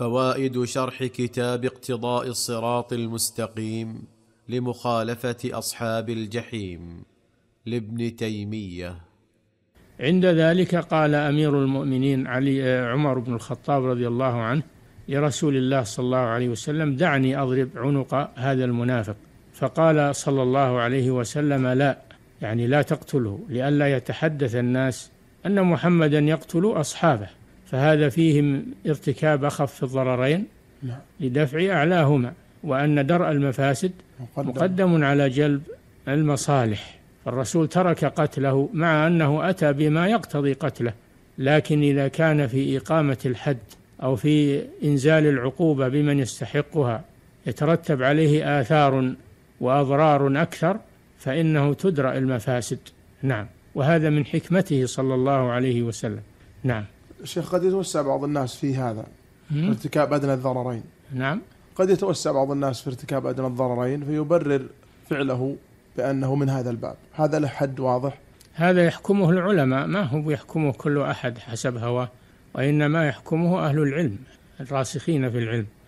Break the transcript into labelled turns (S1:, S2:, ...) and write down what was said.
S1: فوائد شرح كتاب اقتضاء الصراط المستقيم لمخالفه اصحاب الجحيم لابن تيميه
S2: عند ذلك قال امير المؤمنين علي عمر بن الخطاب رضي الله عنه لرسول الله صلى الله عليه وسلم دعني اضرب عنق هذا المنافق فقال صلى الله عليه وسلم لا يعني لا تقتله لئلا يتحدث الناس ان محمدا يقتل اصحابه فهذا فيهم ارتكاب أخف الضررين نعم. لدفع أعلاهما وأن درء المفاسد مقدم, مقدم على جلب المصالح فالرسول ترك قتله مع أنه أتى بما يقتضي قتله لكن إذا كان في إقامة الحد أو في إنزال العقوبة بمن يستحقها يترتب عليه آثار وأضرار أكثر فإنه تدرأ المفاسد نعم وهذا من حكمته صلى الله عليه وسلم نعم
S3: شيخ قد يتوسع بعض الناس في هذا ارتكاب ادنى الضررين نعم قد يتوسع بعض الناس في ارتكاب ادنى الضررين فيبرر فعله بانه من هذا الباب هذا له حد واضح
S2: هذا يحكمه العلماء ما هو يحكمه كل احد حسب هواه وانما يحكمه اهل العلم الراسخين في العلم